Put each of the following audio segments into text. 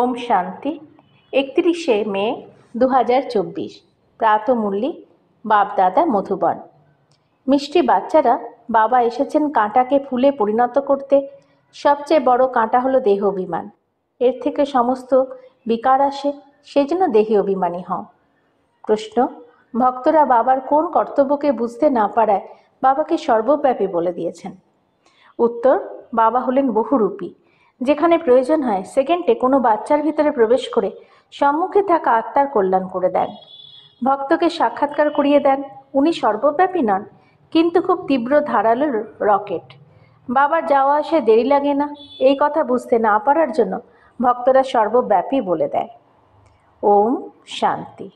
ওম শান্তি একত্রিশে মে দু হাজার চব্বিশ প্রাতমূল্যী বাপদাদা মধুবন মিষ্টি বাচ্চারা বাবা এসেছেন কাঁটাকে ফুলে পরিণত করতে সবচেয়ে বড় কাঁটা হলো দেহ অভিমান এর থেকে সমস্ত বিকার আসে সেজন্য দেহে অভিমানী হও প্রশ্ন ভক্তরা বাবার কোন কর্তব্যকে বুঝতে না পারায় বাবাকে সর্বব্যাপী বলে দিয়েছেন উত্তর বাবা হলেন বহুরূপী যেখানে প্রয়োজন হয় সেকেন্ডে কোনো বাচ্চার ভিতরে প্রবেশ করে সম্মুখে থাকা আত্মার কল্যাণ করে দেন ভক্তকে সাক্ষাৎকার করিয়ে দেন উনি সর্বব্যাপী নন কিন্তু খুব তীব্র ধারালো রকেট বাবার যাওয়া আসে দেরি লাগে না এই কথা বুঝতে না পারার জন্য ভক্তরা সর্বব্যাপী বলে দেয় ওম শান্তি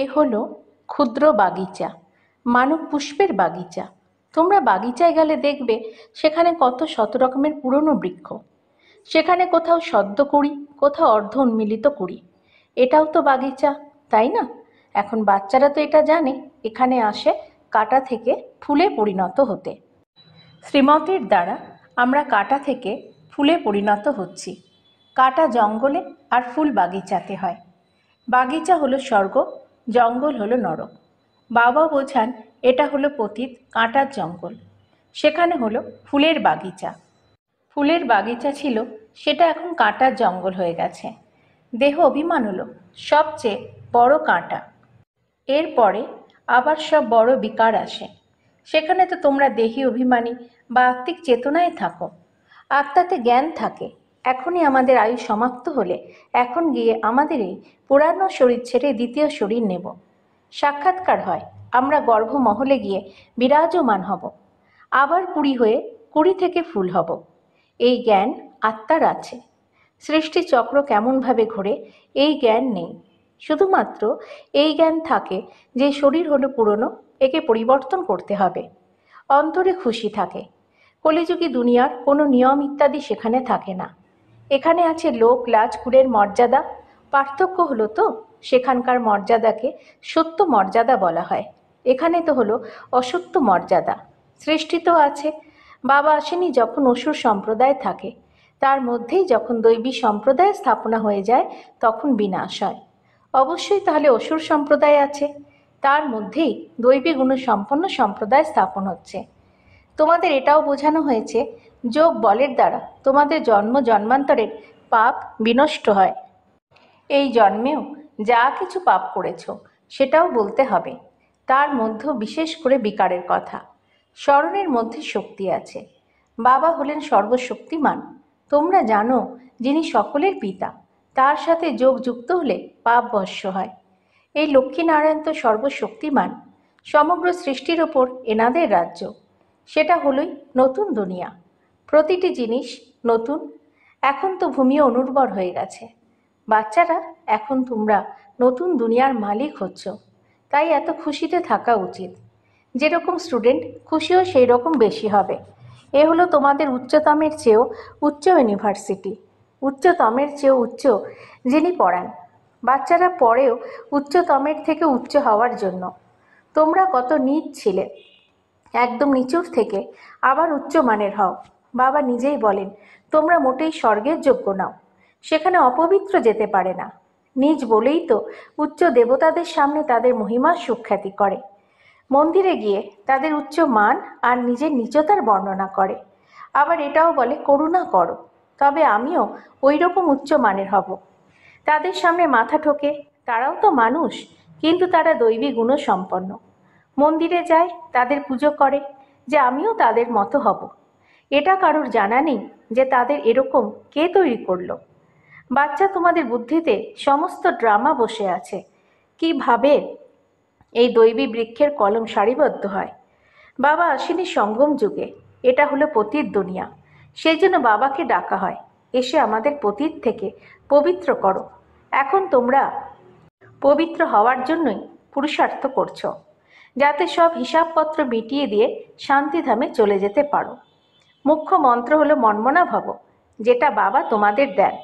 এ হলো ক্ষুদ্র বাগিচা মানব পুষ্পের বাগিচা তোমরা বাগিচায় গেলে দেখবে সেখানে কত শত রকমের পুরনো বৃক্ষ সেখানে কোথাও সদ্য কুড়ি কোথাও অর্ধ উন্মিলিত কুড়ি এটাও তো বাগিচা তাই না এখন বাচ্চারা তো এটা জানে এখানে আসে কাটা থেকে ফুলে পরিণত হতে শ্রীমতির দ্বারা আমরা কাটা থেকে ফুলে পরিণত হচ্ছি কাটা জঙ্গলে আর ফুল বাগিচাতে হয় বাগিচা হলো স্বর্গ জঙ্গল হলো নরক বাবা বোঝান এটা হলো পতীত কাঁটার জঙ্গল সেখানে হলো ফুলের বাগিচা ফুলের বাগিচা ছিল সেটা এখন কাঁটার জঙ্গল হয়ে গেছে দেহ অভিমান হলো সবচেয়ে বড় কাঁটা এরপরে আবার সব বড় বিকার আসে সেখানে তো তোমরা দেহি অভিমানী বা আত্মিক চেতনায় থাকো আত্মাতে জ্ঞান থাকে এখনই আমাদের আয়ু সমাপ্ত হলে এখন গিয়ে আমাদের এই পুরানো শরীর ছেড়ে দ্বিতীয় শরীর নেব সাক্ষাৎকার হয় আমরা গর্ভমহলে গিয়ে বিরাজমান হব আবার কুড়ি হয়ে কুড়ি থেকে ফুল হব এই জ্ঞান আত্মার আছে সৃষ্টিচক্র কেমনভাবে ঘোরে এই জ্ঞান নেই শুধুমাত্র এই জ্ঞান থাকে যে শরীর হলো পুরনো একে পরিবর্তন করতে হবে অন্তরে খুশি থাকে কলিযুগী দুনিয়ার কোনো নিয়ম ইত্যাদি সেখানে থাকে না এখানে আছে লোক লাজ কুলের মর্যাদা পার্থক্য হলো তো সেখানকার মর্যাদাকে সত্য মর্যাদা বলা হয় এখানে তো হলো অসত্য মর্যাদা সৃষ্টি তো আছে বাবা আসেনি যখন অসুর সম্প্রদায় থাকে তার মধ্যেই যখন দৈবী সম্প্রদায় স্থাপনা হয়ে যায় তখন বিনাশ হয় অবশ্যই তাহলে অসুর সম্প্রদায় আছে তার মধ্যেই দৈবী গুণসম্পন্ন সম্প্রদায় স্থাপন হচ্ছে তোমাদের এটাও বোঝানো হয়েছে যোগ বলের দ্বারা তোমাদের জন্ম জন্মান্তরের পাপ বিনষ্ট হয় এই জন্মেও যা কিছু পাপ করেছ সেটাও বলতে হবে তার মধ্যে বিশেষ করে বিকারের কথা স্মরণের মধ্যে শক্তি আছে বাবা হলেন সর্বশক্তিমান তোমরা জানো যিনি সকলের পিতা তার সাথে যোগ যুক্ত হলে পাপ বর্ষ হয় এই লক্ষ্মীনারায়ণ তো সর্বশক্তিমান সমগ্র সৃষ্টির ওপর এনাদের রাজ্য সেটা হলই নতুন দুনিয়া প্রতিটি জিনিস নতুন এখন তো ভূমি অনুর্বর হয়ে গেছে বাচ্চারা এখন তোমরা নতুন দুনিয়ার মালিক হচ্ছ তাই এত খুশিতে থাকা উচিত যেরকম স্টুডেন্ট খুশিও সেই রকম বেশি হবে এ হলো তোমাদের উচ্চতমের চেয়েও উচ্চ ইউনিভার্সিটি উচ্চতমের চেয়েও উচ্চ যিনি পড়ান বাচ্চারা পড়েও উচ্চতমের থেকে উচ্চ হওয়ার জন্য তোমরা কত নিচ ছিলে একদম নিচুর থেকে আবার উচ্চ মানের হও বাবা নিজেই বলেন তোমরা মোটেই স্বর্গের যোগ্য নাও সেখানে অপবিত্র যেতে পারে না নিজ বলেই তো উচ্চ দেবতাদের সামনে তাদের মহিমা সুখ্যাতি করে মন্দিরে গিয়ে তাদের উচ্চ মান আর নিজের নিচতার বর্ণনা করে আবার এটাও বলে করুণা করো তবে আমিও ওই রকম উচ্চ মানের হব তাদের সামনে মাথা ঠোকে তারাও তো মানুষ কিন্তু তারা দৈবী গুণসম্পন্ন মন্দিরে যায় তাদের পুজো করে যে আমিও তাদের মতো হব এটা কারোর জানা নেই যে তাদের এরকম কে তৈরি করলো বাচ্চা তোমাদের বুদ্ধিতে সমস্ত ড্রামা বসে আছে কি ভাবে এই দৈবী বৃক্ষের কলম সারিবদ্ধ হয় বাবা আসেনি সঙ্গম যুগে এটা হলো পতির দুনিয়া সেই জন্য বাবাকে ডাকা হয় এসে আমাদের পতীত থেকে পবিত্র করো এখন তোমরা পবিত্র হওয়ার জন্যই পুরুষার্থ করছো যাতে সব হিসাবপত্র মিটিয়ে দিয়ে শান্তিধামে চলে যেতে পারো মুখ্য মন্ত্র হলো মন্মনা ভব যেটা বাবা তোমাদের দেন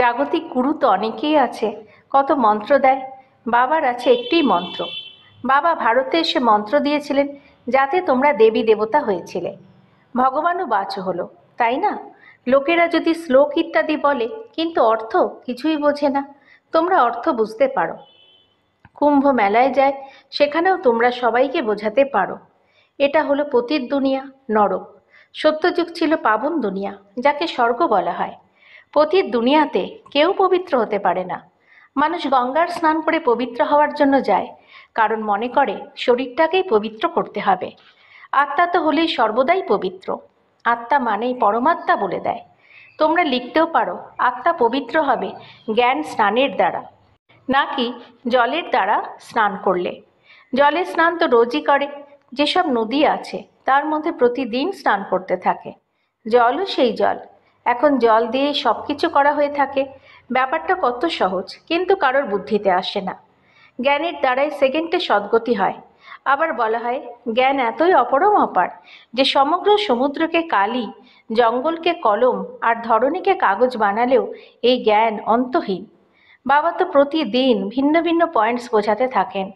জাগতিক গুরু তো অনেকেই আছে কত মন্ত্র দেয় বাবার আছে একটি মন্ত্র বাবা ভারতে এসে মন্ত্র দিয়েছিলেন যাতে তোমরা দেবী দেবতা হয়েছিলে ভগবানও বাচ হলো তাই না লোকেরা যদি শ্লোক ইত্যাদি বলে কিন্তু অর্থ কিছুই বোঝে না তোমরা অর্থ বুঝতে পারো কুম্ভ মেলায় যায় সেখানেও তোমরা সবাইকে বোঝাতে পারো এটা হলো পতির দুনিয়া নরক সত্যযুগ ছিল পাবন দুনিয়া যাকে স্বর্গ বলা হয় পতির দুনিয়াতে কেউ পবিত্র হতে পারে না মানুষ গঙ্গার স্নান করে পবিত্র হওয়ার জন্য যায় কারণ মনে করে শরীরটাকেই পবিত্র করতে হবে আত্মা তো হলেই সর্বদাই পবিত্র আত্মা মানেই পরমাত্মা বলে দেয় তোমরা লিখতেও পারো আত্মা পবিত্র হবে জ্ঞান স্নানের দ্বারা নাকি জলের দ্বারা স্নান করলে জলে স্নান তো রোজই করে যেসব নদী আছে তার মধ্যে প্রতিদিন স্নান করতে থাকে জলও সেই জল এখন জল দিয়ে সব কিছু করা হয়ে থাকে ব্যাপারটা কত সহজ কিন্তু কারোর বুদ্ধিতে আসে না জ্ঞানের দ্বারাই সেকেন্ডে সদ্গতি হয় আবার বলা হয় জ্ঞান এতই অপরম অপার যে সমগ্র সমুদ্রকে কালি জঙ্গলকে কলম আর ধরণীকে কাগজ বানালেও এই জ্ঞান অন্তহীন বাবা তো প্রতিদিন ভিন্ন ভিন্ন পয়েন্টস বোঝাতে থাকেন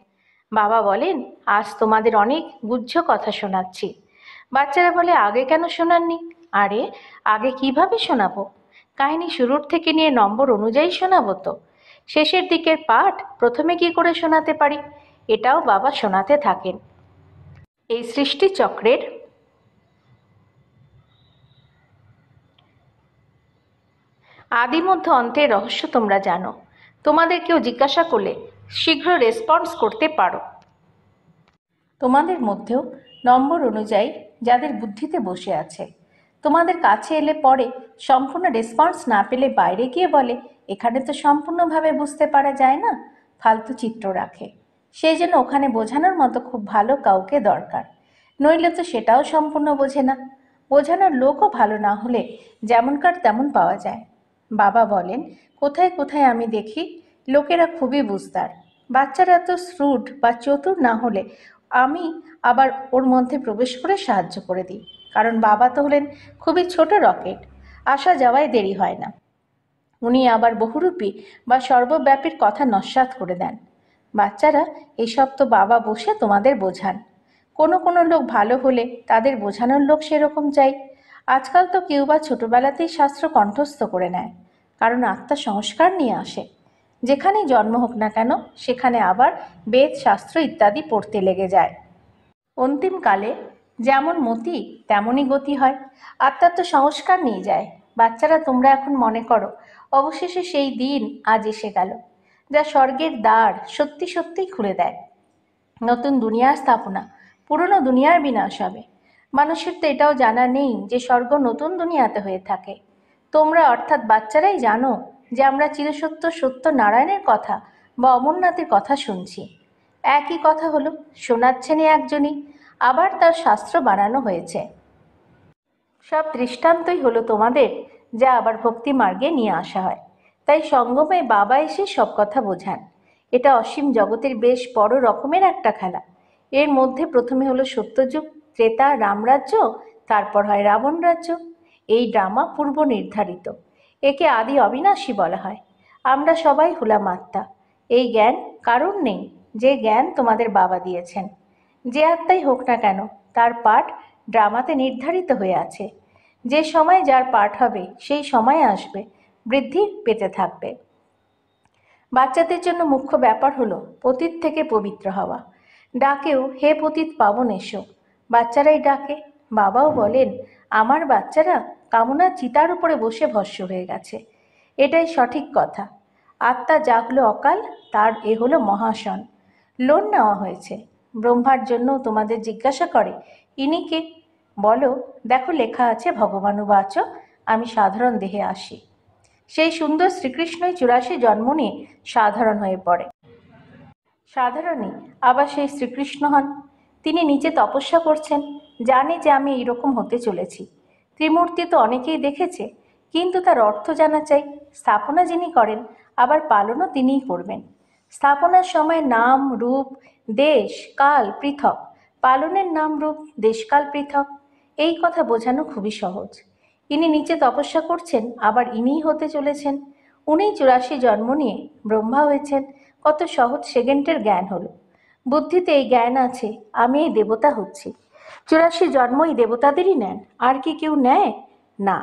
বাবা বলেন আজ তোমাদের অনেক গুহ্য কথা শোনাচ্ছি বাচ্চারা বলে আগে কেন শোনাননি আরে আগে কিভাবে শোনাবো কাহিনী শুরুর থেকে নিয়ে নম্বর অনুযায়ী শোনাবো তো শেষের দিকের পাঠ প্রথমে কি করে শোনাতে পারি এটাও বাবা শোনাতে থাকেন এই সৃষ্টিচক্রের আদিমধ্য অন্তের রহস্য তোমরা জানো তোমাদের কেউ জিজ্ঞাসা করলে শীঘ্র রেসপন্স করতে পারো তোমাদের মধ্যেও নম্বর অনুযায়ী যাদের বুদ্ধিতে বসে আছে তোমাদের কাছে এলে পরে সম্পূর্ণ রেসপন্স না পেলে বাইরে গিয়ে বলে এখানে তো সম্পূর্ণভাবে বুঝতে পারা যায় না ফালতু চিত্র রাখে সেই জন্য ওখানে বোঝানোর মতো খুব ভালো কাউকে দরকার নইলে তো সেটাও সম্পূর্ণ বোঝে না বোঝানোর লোকও ভালো না হলে যেমনকার তেমন পাওয়া যায় বাবা বলেন কোথায় কোথায় আমি দেখি লোকেরা খুবই বুঝদার বাচ্চারা তো শ্রুট বা চতুর না হলে আমি আবার ওর মধ্যে প্রবেশ করে সাহায্য করে দিই কারণ বাবা তো হলেন খুবই ছোট রকেট আসা যাওয়ায় দেরি হয় না উনি আবার বহুরূপী বা সর্বব্যাপীর কথা নস্বাত করে দেন বাচ্চারা এসব তো বাবা বসে তোমাদের বোঝান কোনো কোনো লোক ভালো হলে তাদের বোঝানোর লোক সেরকম চাই আজকাল তো কেউ বা ছোটোবেলাতেই শাস্ত্র কণ্ঠস্থ করে নেয় কারণ আত্মা সংস্কার নিয়ে আসে যেখানে জন্ম হোক না কেন সেখানে আবার বেদ শাস্ত্র ইত্যাদি পড়তে লেগে যায় অন্তিমকালে যেমন মতি তেমনই গতি হয় আত্মার তো সংস্কার নিয়ে যায় বাচ্চারা তোমরা এখন মনে করো অবশেষে সেই দিন আজ এসে গেল যা স্বর্গের দ্বার সত্যি সত্যিই খুলে দেয় নতুন দুনিয়ার স্থাপনা পুরনো দুনিয়ার বিনাশ হবে মানুষের তো এটাও জানা নেই যে স্বর্গ নতুন দুনিয়াতে হয়ে থাকে তোমরা অর্থাৎ বাচ্চারাই জানো যে আমরা চিরসত্য সত্য নারায়ণের কথা বা অমরনাথের কথা শুনছি একই কথা হলো শোনাচ্ছেন একজনই আবার তার শাস্ত্র বানানো হয়েছে সব দৃষ্টান্তই হলো তোমাদের যা আবার ভক্তি মার্গে নিয়ে আসা হয় তাই সঙ্গমে বাবা এসে সব কথা বোঝান এটা অসীম জগতের বেশ বড় রকমের একটা খেলা এর মধ্যে প্রথমে হলো সত্যযুগ ত্রেতা রামরাজ্য তারপর হয় রাবণ রাজ্য এই ড্রামা পূর্ব নির্ধারিত একে আদি অবিনাশী বলা হয় আমরা সবাই হুলাম আত্মা এই জ্ঞান কারণ নেই যে জ্ঞান তোমাদের বাবা দিয়েছেন যে আত্মাই হোক না কেন তার পাঠ ড্রামাতে নির্ধারিত হয়ে আছে যে সময় যার পাঠ হবে সেই সময় আসবে বৃদ্ধি পেতে থাকবে বাচ্চাদের জন্য মুখ্য ব্যাপার হলো পতীত থেকে পবিত্র হওয়া ডাকেও হে পতীত পাবন এসো বাচ্চারাই ডাকে বাবাও বলেন আমার বাচ্চারা কামনা চিতার উপরে বসে ভস্য হয়ে গেছে এটাই সঠিক কথা আত্মা জাগলো অকাল তার এ হলো মহাসন লোন নেওয়া হয়েছে ব্রহ্মার জন্য তোমাদের জিজ্ঞাসা করে ইনি কে বলো দেখো লেখা আছে ভগবানুবাচ আমি সাধারণ দেহে আসি সেই সুন্দর শ্রীকৃষ্ণই চুরাশি জন্ম নিয়ে সাধারণ হয়ে পড়ে সাধারণই আবার সেই শ্রীকৃষ্ণ হন তিনি নিচে তপস্যা করছেন জানে যে আমি এইরকম হতে চলেছি ত্রিমূর্তি তো অনেকেই দেখেছে কিন্তু তার অর্থ জানা চাই স্থাপনা যিনি করেন আবার পালনও তিনিই করবেন স্থাপনার সময় নাম রূপ দেশ কাল পৃথক পালনের নাম রূপ দেশকাল পৃথক এই কথা বোঝানো খুবই সহজ ইনি নিচে তপস্যা করছেন আবার ইনিই হতে চলেছেন উনি চুরাশি জন্ম নিয়ে ব্রহ্মা হয়েছেন কত সহজ সেকেন্ডের জ্ঞান হলো বুদ্ধিতে এই জ্ঞান আছে আমি এই দেবতা হচ্ছি চুরাশি জন্মই দেবতাদেরই নেন আর কি কেউ নেয় না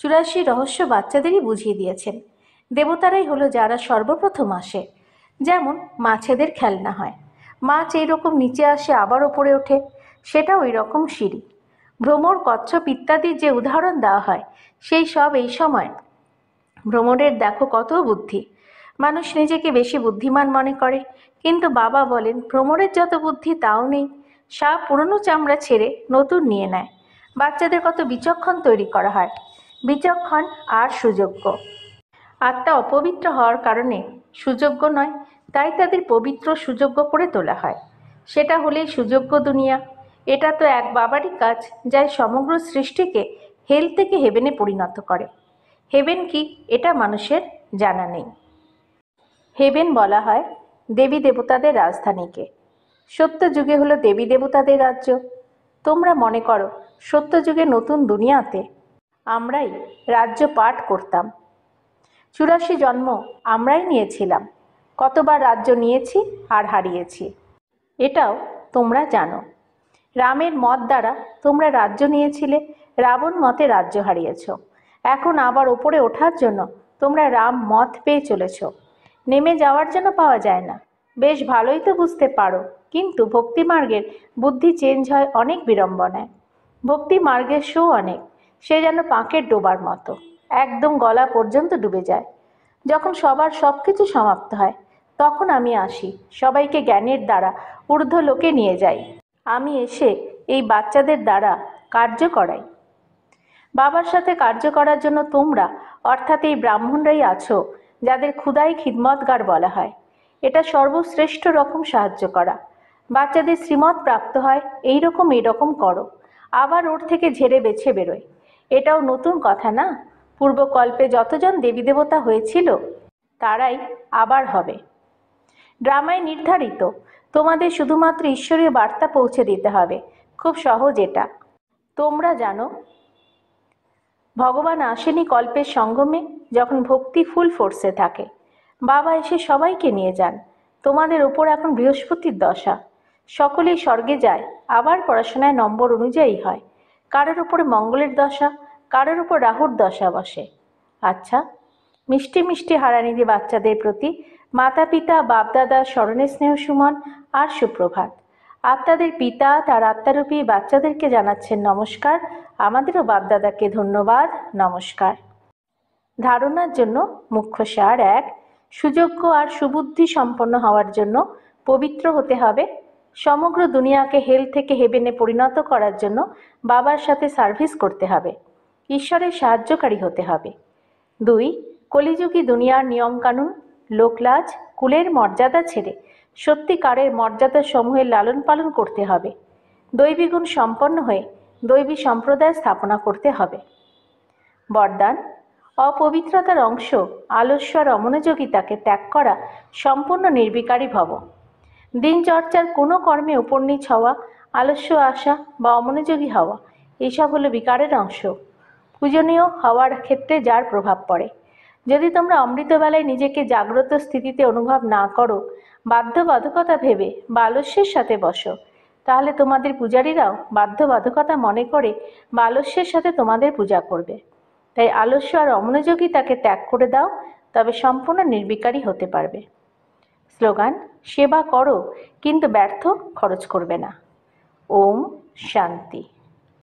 চুরাশি রহস্য বাচ্চাদেরই বুঝিয়ে দিয়েছেন দেবতারাই হলো যারা সর্বপ্রথম আসে যেমন মাছেদের খেলনা হয় মাছ এইরকম নিচে আসে আবার ওপরে ওঠে সেটা ওই রকম সিঁড়ি ভ্রমর কচ্ছপ ইত্যাদির যে উদাহরণ দেওয়া হয় সেই সব এই সময় ভ্রমণের দেখো কত বুদ্ধি মানুষ নিজেকে বেশি বুদ্ধিমান মনে করে কিন্তু বাবা বলেন ভ্রমণের যত বুদ্ধি তাও নেই সাপ পুরনো চামড়া ছেড়ে নতুন নিয়ে নেয় বাচ্চাদের কত বিচক্ষণ তৈরি করা হয় বিচক্ষণ আর সুযোগ্য আত্মা অপবিত্র হওয়ার কারণে সুযোগ্য নয় তাই তাদের পবিত্র সুযোগ্য করে তোলা হয় সেটা হলেই সুযোগ্য দুনিয়া এটা তো এক বাবারই কাজ যাই সমগ্র সৃষ্টিকে হেল থেকে হেভেনে পরিণত করে হেভেন কি এটা মানুষের জানা নেই হেভেন বলা হয় দেবী দেবতাদের রাজধানীকে সত্য যুগে হলো দেবী দেবতাদের রাজ্য তোমরা মনে করো সত্যযুগে নতুন দুনিয়াতে আমরাই রাজ্য পাঠ করতাম চুরাশি জন্ম আমরাই নিয়েছিলাম কতবার রাজ্য নিয়েছি আর হারিয়েছি এটাও তোমরা জানো রামের মত দ্বারা তোমরা রাজ্য নিয়েছিলে রাবণ মতে রাজ্য হারিয়েছ এখন আবার ওপরে ওঠার জন্য তোমরা রাম মত পেয়ে চলেছ নেমে যাওয়ার জন্য পাওয়া যায় না বেশ ভালোই তো বুঝতে পারো কিন্তু ভক্তিমার্গের বুদ্ধি চেঞ্জ হয় অনেক বিড়ম্বনায় ভক্তিমার্গের শো অনেক সে যেন পাঁকের ডোবার মতো একদম গলা পর্যন্ত ডুবে যায় যখন সবার সব কিছু সমাপ্ত হয় তখন আমি আসি সবাইকে জ্ঞানের দ্বারা ঊর্ধ্ব লোকে নিয়ে যাই আমি এসে এই বাচ্চাদের দ্বারা কার্য করাই বাবার সাথে কার্য করার জন্য তোমরা অর্থাৎ এই ব্রাহ্মণরাই আছো যাদের ক্ষুদাই খিদমতগার বলা হয় এটা সর্বশ্রেষ্ঠ রকম সাহায্য করা বাচ্চাদের শ্রীমত প্রাপ্ত হয় এই রকম এরকম করো আবার ওর থেকে ঝেড়ে বেছে বেরোয় এটাও নতুন কথা না পূর্বকল্পে যতজন দেবী দেবতা হয়েছিল তারাই আবার হবে ড্রামায় নির্ধারিত তোমাদের শুধুমাত্র ঈশ্বরীয় বার্তা পৌঁছে দিতে হবে খুব সহজ এটা তোমরা জানো ভগবান আসেনি কল্পের সঙ্গমে যখন ভক্তি ফুল ফোর্সে থাকে বাবা এসে সবাইকে নিয়ে যান তোমাদের ওপর এখন বৃহস্পতির দশা সকলেই স্বর্গে যায় আবার পড়াশোনায় নম্বর অনুযায়ী হয় কারোর উপরে মঙ্গলের দশা কারোর উপর রাহুর দশা বসে আচ্ছা মিষ্টি মিষ্টি হারানিধি বাচ্চাদের প্রতি মাতা পিতা বাপদাদা স্মরণে স্নেহ সুমন আর সুপ্রভাত আপনাদের পিতা তার আত্মারূপী বাচ্চাদেরকে জানাচ্ছেন নমস্কার আমাদেরও বাপদাদাকে ধন্যবাদ নমস্কার ধারণার জন্য মুখ্য সার এক সুযোগ্য আর সুবুদ্ধি সম্পন্ন হওয়ার জন্য পবিত্র হতে হবে সমগ্র দুনিয়াকে হেল থেকে হেবেনে পরিণত করার জন্য বাবার সাথে সার্ভিস করতে হবে ঈশ্বরের সাহায্যকারী হতে হবে দুই কলিযুগী দুনিয়ার নিয়মকানুন লোকলাজ কুলের মর্যাদা ছেড়ে সত্যিকারের মর্যাদা সমূহের লালন পালন করতে হবে দৈবীগুণ সম্পন্ন হয়ে দৈবী সম্প্রদায় স্থাপনা করতে হবে বরদান অপবিত্রতার অংশ আলস্য আর অমনোযোগিতাকে ত্যাগ করা সম্পূর্ণ নির্বিকারী ভব দিনচর্চার কোনো কর্মে উপনীত হওয়া আলস্য আসা বা অমনোযোগী হওয়া এসব হলো বিকারের অংশ পূজনীয় হওয়ার ক্ষেত্রে যার প্রভাব পড়ে যদি তোমরা অমৃতবেলায় নিজেকে জাগ্রত স্থিতিতে অনুভব না করো বাধ্যবাধকতা ভেবে বালস্যের সাথে বসো তাহলে তোমাদের পূজারীরাও বাধ্যবাধকতা মনে করে বালস্যের সাথে তোমাদের পূজা করবে তাই আলস্য আর অমনোযোগিতাকে ত্যাগ করে দাও তবে সম্পূর্ণ নির্বিকারী হতে পারবে স্লোগান সেবা করো কিন্তু ব্যর্থ খরচ করবে না ওম শান্তি